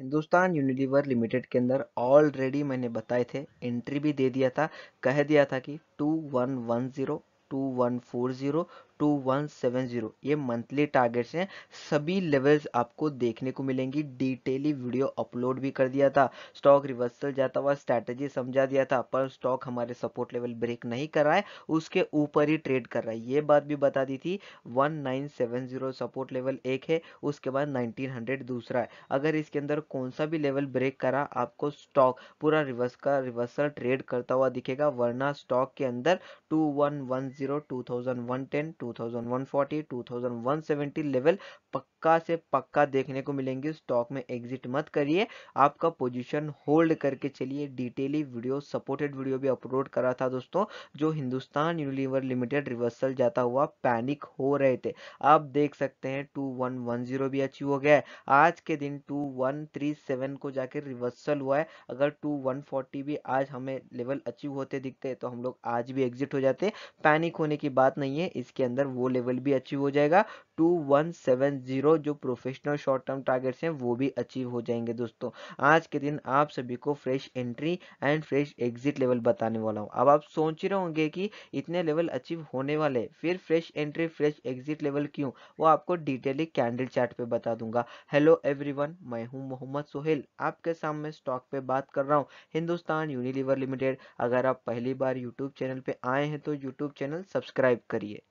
Hindustan Unilever limited के अंदर already मैंने बताए थे एंट्री भी दे दिया था कह दिया था कि two one one zero two one four zero two one seven zero ये मंथली टारगेट्स हैं सभी लेवल्स आपको देखने को मिलेंगी डिटेली वीडियो अपलोड भी कर दिया था स्टॉक रिवर्सल जाता हुआ स्ट्रैटेजी समझा दिया था पर स्टॉक हमारे सपोर्ट लेवल ब्रेक नहीं कर रहा है उसके ऊपर ही ट्रेड कर रहा है ये बात भी बता दी थी 1970 सपोर्ट लेवल एक है उसके बाद 1900 दूसरा है अगर इसके अंदर कौन सा भी लेवल ब्रेक करा आपको स्टॉक पूरा रिवर्स का रिवर्सल ट्रेड करता हुआ दिखेगा वरना स्टॉक के अंदर 2110 वन 2140 2170 लेवल पक्का से पक्का देखने को मिलेंगे स्टॉक में एग्जिट मत करिए आपका पोजीशन होल्ड करके चलिए डिटेली वीडियो सपोर्टेड वीडियो भी अपलोड करा था दोस्तों जो हिंदुस्तान यूनिलीवर लिमिटेड रिवर्सल जाता हुआ पैनिक हो रहे थे आप देख सकते हैं 2110 भी अचीव हो गया है आज के दिन 2137 को जाकर रिवर्सल हुआ है अगर 2140 भी आज हमें लेवल अचीव होते दिखते तो हम लोग आज भी एग्जिट हो जाते पैनिक होने की बात नहीं है इसके अंदर अंदर वो लेवल भी अचीव हो जाएगा 2170 जो प्रोफेशनल शॉर्ट टर्म टारगेट्स हैं वो भी अचीव हो जाएंगे दोस्तों आज के दिन आप सभी को fresh entry and fresh exit level बताने वाला हूँ अब आप सोच रहे होंगे कि इतने लेवल अचीव होने वाले फिर fresh entry fresh exit level क्यों वो आपको डिटेली कैंडल चार्ट पे बता दूंगा हेलो एवरी मैं हूँ मोहम्मद सोहेल आपके सामने स्टॉक पे बात कर रहा हूँ हिंदुस्तान यूनिलीवर लिमिटेड अगर आप पहली बार यूट्यूब चैनल पे आए हैं तो यूट्यूब चैनल सब्सक्राइब करिए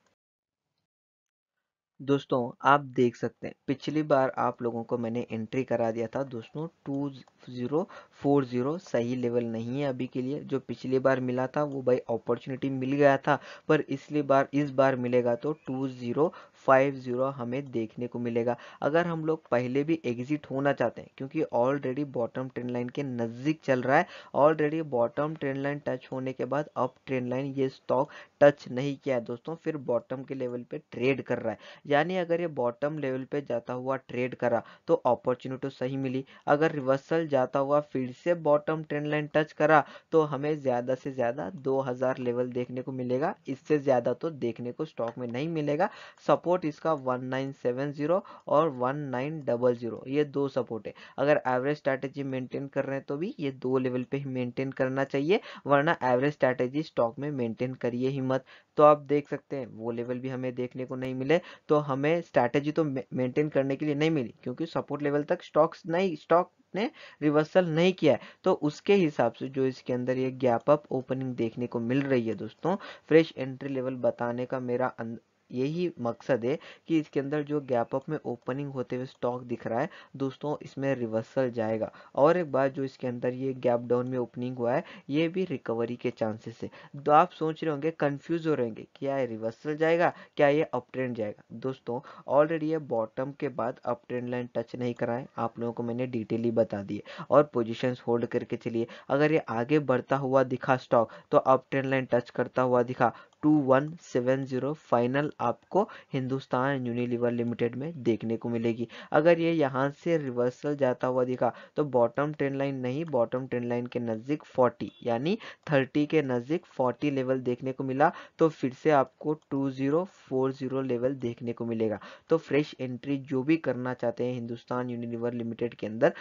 दोस्तों आप देख सकते हैं पिछली बार आप लोगों को मैंने एंट्री करा दिया था दोस्तों 2040 सही लेवल नहीं है अभी के लिए जो पिछली बार मिला था वो भाई अपॉर्चुनिटी मिल गया था पर इसलिए बार इस बार मिलेगा तो 2050 हमें देखने को मिलेगा अगर हम लोग पहले भी एग्जिट होना चाहते हैं क्योंकि ऑलरेडी बॉटम ट्रेंड लाइन के नज़दीक चल रहा है already bottom trend line touch होने के बाद अब ट्रेंड लाइन ये स्टॉक टच नहीं किया है दोस्तों फिर बॉटम के लेवल पे ट्रेड कर रहा है यानी अगर ये बॉटम लेवल पे जाता हुआ ट्रेड करा तो अपॉर्चुनिटी तो सही मिली अगर रिवर्सल जाता हुआ फिर से बॉटम ट्रेंड लाइन टच करा तो हमें ज़्यादा से ज़्यादा 2000 लेवल देखने को मिलेगा इससे ज़्यादा तो देखने को स्टॉक में नहीं मिलेगा सपोर्ट इसका 1970 और 1900 ये दो सपोर्ट है अगर एवरेज स्ट्रैटेजी मेंटेन कर रहे हैं तो भी ये दो लेवल पे ही मेंटेन करना चाहिए वरना एवरेज स्ट्रैटेजी स्टॉक में मेंटेन करिए हिम्मत तो आप देख सकते हैं वो लेवल भी हमें देखने को नहीं मिले तो तो हमें स्ट्रैटेजी तो मेंटेन करने के लिए नहीं मिली क्योंकि सपोर्ट लेवल तक स्टॉक्स नहीं स्टॉक ने रिवर्सल नहीं किया है तो उसके हिसाब से जो इसके अंदर ये गैप अप ओपनिंग देखने को मिल रही है दोस्तों फ्रेश एंट्री लेवल बताने का मेरा अं- यही मकसद है कि इसके अंदर जो गैप अप में ओपनिंग होते हुए स्टॉक दिख रहा है दोस्तों इसमें रिवर्सल जाएगा और एक बार जो इसके अंदर ये गैप डाउन में ओपनिंग हुआ है ये भी रिकवरी के चांसेस है तो आप सोच रहे होंगे कंफ्यूज हो रहेंगे क्या ये रिवर्सल जाएगा क्या ये अप ट्रेंड जाएगा दोस्तों ऑलरेडी ये बॉटम के बाद अप ट्रेंड लाइन टच नहीं कराए आप लोगों को मैंने डिटेली बता दी और पोजिशन होल्ड करके चलिए अगर ये आगे बढ़ता हुआ दिखा स्टॉक तो अप ट्रेंड लाइन टच करता हुआ दिखा 2170 फाइनल आपको हिंदुस्तान यूनिलीवर लिमिटेड में देखने को मिलेगी अगर ये यहाँ से रिवर्सल जाता हुआ दिखा तो बॉटम ट्रेंड लाइन नहीं बॉटम ट्रेंड लाइन के नज़दीक 40 यानी 30 के नज़दीक 40 लेवल देखने को मिला तो फिर से आपको 2040 लेवल देखने को मिलेगा तो फ्रेश एंट्री जो भी करना चाहते हैं हिंदुस्तान यूनिलीवर लिमिटेड के अंदर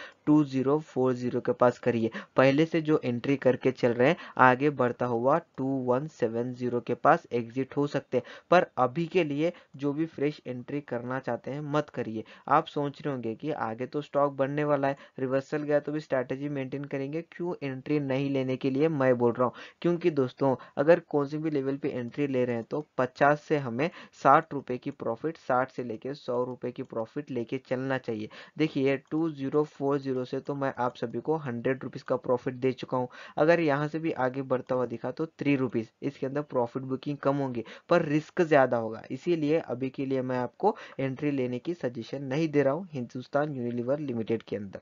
जीरो के पास करिए पहले से जो एंट्री करके चल रहे हैं आगे बढ़ता हुआ जीरो के पास पास एग्जिट हो सकते हैं पर अभी के लिए जो भी फ्रेश एंट्री करना चाहते हैं मत करिए आप सोच रहे होंगे कि आगे तो स्टॉक बढ़ने वाला है रिवर्सल गया तो भी स्ट्रैटेजी मेंटेन करेंगे क्यों एंट्री नहीं लेने के लिए मैं बोल रहा हूँ क्योंकि दोस्तों अगर कौन से भी लेवल पर एंट्री ले रहे हैं तो पचास से हमें साठ रुपये की प्रॉफिट साठ से लेकर सौ रुपये की प्रॉफिट लेके चलना चाहिए देखिए टू जीरो फोर जीरो से तो मैं आप सभी को हंड्रेड रुपीज़ का प्रॉफिट दे चुका हूँ अगर यहाँ से भी आगे बढ़ता हुआ दिखा तो थ्री रुपीज़ इसके अंदर प्रॉफिट बुक बुकिंग कम होंगी पर रिस्क ज़्यादा होगा इसीलिए अभी के लिए मैं आपको एंट्री लेने की सजेशन नहीं दे रहा हूँ हिंदुस्तान यूनिलीवर लिमिटेड के अंदर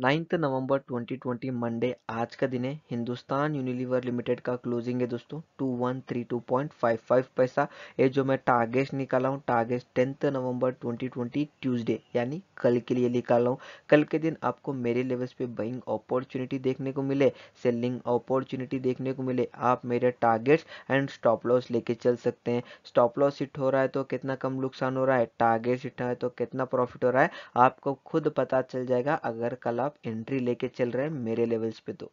नाइन्थ नवंबर 2020 मंडे आज का दिन है हिंदुस्तान यूनिलीवर लिमिटेड का क्लोजिंग है दोस्तों 2132.55 पैसा ये जो मैं टारगेट निकाला हूँ टारगेट टेंथ नवंबर 2020 ट्यूसडे यानी कल के लिए निकाला हूँ कल के दिन आपको मेरे लेवल्स पे बाइंग अपॉर्चुनिटी देखने को मिले सेलिंग अपॉर्चुनिटी देखने को मिले आप मेरे टारगेट्स एंड स्टॉप लॉस लेके चल सकते हैं स्टॉप लॉस हिट हो रहा है तो कितना कम नुकसान हो रहा है टारगेट हिट है तो कितना प्रॉफिट हो रहा है आपको खुद पता चल जाएगा अगर कल आप एंट्री लेके चल रहे हैं मेरे लेवल्स पे तो